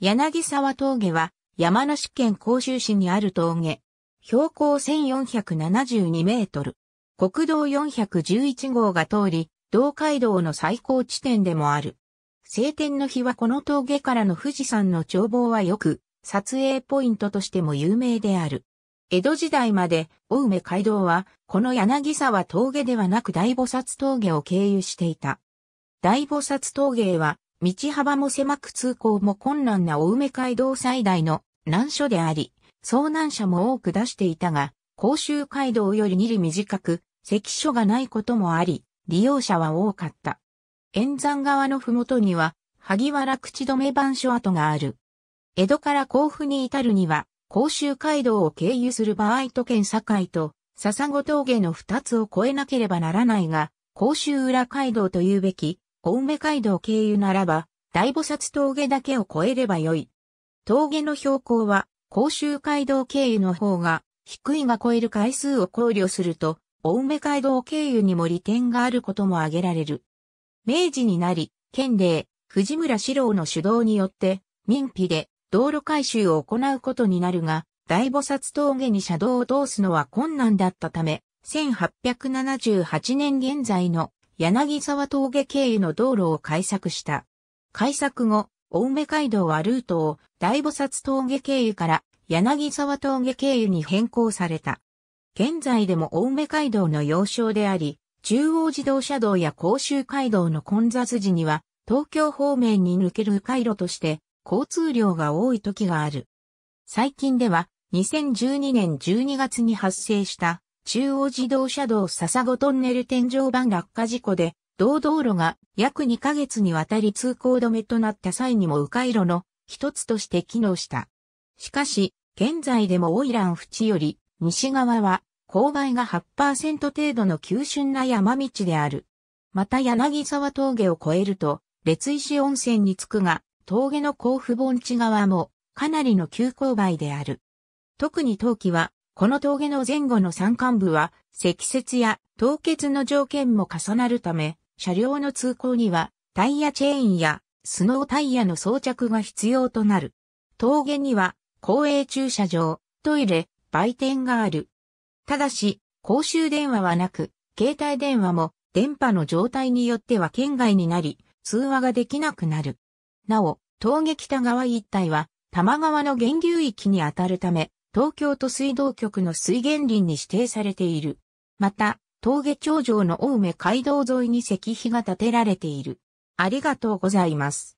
柳沢峠は山梨県甲州市にある峠。標高1472メートル。国道411号が通り、道街道の最高地点でもある。晴天の日はこの峠からの富士山の眺望はよく、撮影ポイントとしても有名である。江戸時代まで、青梅街道は、この柳沢峠ではなく大菩薩峠を経由していた。大菩薩峠は、道幅も狭く通行も困難な青梅街道最大の難所であり、遭難者も多く出していたが、甲州街道より2里短く、関所がないこともあり、利用者は多かった。沿山側のふもとには、萩原口止め番所跡がある。江戸から甲府に至るには、甲州街道を経由する場合と県境と、笹子峠の二つを越えなければならないが、甲州裏街道というべき、青梅街道経由ならば、大菩薩峠だけを越えればよい。峠の標高は、甲州街道経由の方が、低いが超える回数を考慮すると、青梅街道経由にも利点があることも挙げられる。明治になり、県令、藤村四郎の主導によって、民費で道路改修を行うことになるが、大菩薩峠に車道を通すのは困難だったため、1878年現在の柳沢峠経由の道路を開削した。開削後、青梅街道はルートを大菩薩峠経由から柳沢峠経由に変更された。現在でも青梅街道の要衝であり、中央自動車道や甲州街道の混雑時には、東京方面に抜ける回路として、交通量が多い時がある。最近では、2012年12月に発生した中央自動車道笹子トンネル天井板落下事故で、同道路が約2ヶ月にわたり通行止めとなった際にも迂回路の一つとして機能した。しかし、現在でもオイラン淵より西側は勾配が8%程度の急峻な山道である。また柳沢峠を越えると、列石温泉に着くが、峠の甲府盆地側もかなりの急勾配である。特に冬季はこの峠の前後の山間部は、積雪や凍結の条件も重なるため、車両の通行にはタイヤチェーンやスノータイヤの装着が必要となる。峠には公営駐車場、トイレ、売店がある。ただし、公衆電話はなく、携帯電話も電波の状態によっては県外になり、通話ができなくなる。なお、峠北側一帯は、多摩川の源流域にあたるため、東京都水道局の水源林に指定されている。また、峠頂上の大梅街道沿いに石碑が建てられている。ありがとうございます。